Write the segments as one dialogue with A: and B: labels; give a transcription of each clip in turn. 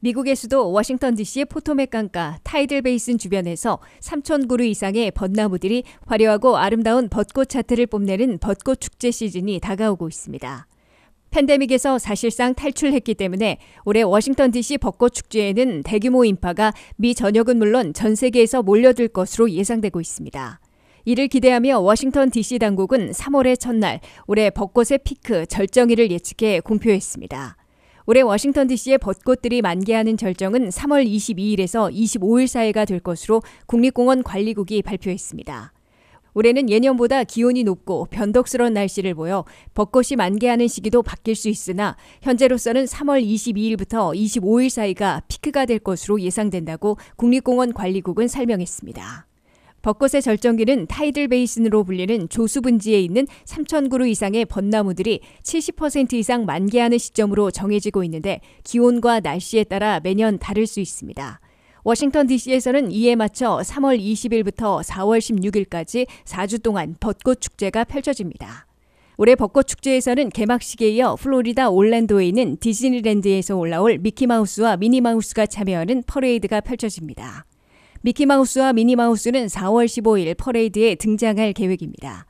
A: 미국의 수도 워싱턴 DC의 포토맥 강가 타이들 베이슨 주변에서 3,000그루 이상의 벚나무들이 화려하고 아름다운 벚꽃 차트를 뽐내는 벚꽃 축제 시즌이 다가오고 있습니다. 팬데믹에서 사실상 탈출했기 때문에 올해 워싱턴 DC 벚꽃 축제에는 대규모 인파가 미 전역은 물론 전 세계에서 몰려들 것으로 예상되고 있습니다. 이를 기대하며 워싱턴 DC 당국은 3월의 첫날 올해 벚꽃의 피크 절정일을 예측해 공표했습니다. 올해 워싱턴 DC의 벚꽃들이 만개하는 절정은 3월 22일에서 25일 사이가 될 것으로 국립공원 관리국이 발표했습니다. 올해는 예년보다 기온이 높고 변덕스러운 날씨를 보여 벚꽃이 만개하는 시기도 바뀔 수 있으나 현재로서는 3월 22일부터 25일 사이가 피크가 될 것으로 예상된다고 국립공원 관리국은 설명했습니다. 벚꽃의 절정기는 타이들 베이슨으로 불리는 조수 분지에 있는 3,000그루 이상의 벚나무들이 70% 이상 만개하는 시점으로 정해지고 있는데 기온과 날씨에 따라 매년 다를 수 있습니다. 워싱턴 DC에서는 이에 맞춰 3월 20일부터 4월 16일까지 4주 동안 벚꽃 축제가 펼쳐집니다. 올해 벚꽃 축제에서는 개막식에 이어 플로리다 올랜도에 있는 디즈니랜드에서 올라올 미키마우스와 미니마우스가 참여하는 퍼레이드가 펼쳐집니다. 미키마우스와 미니마우스는 4월 15일 퍼레이드에 등장할 계획입니다.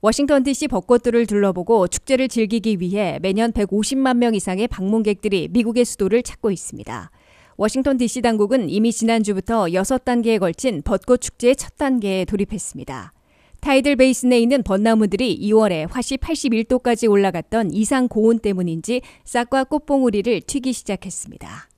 A: 워싱턴 DC 벚꽃들을 둘러보고 축제를 즐기기 위해 매년 150만 명 이상의 방문객들이 미국의 수도를 찾고 있습니다. 워싱턴 DC 당국은 이미 지난주부터 6단계에 걸친 벚꽃 축제의 첫 단계에 돌입했습니다. 타이들 베이슨에 있는 벚나무들이 2월에 화씨 81도까지 올라갔던 이상 고온 때문인지 싹과 꽃봉우리를 튀기 시작했습니다.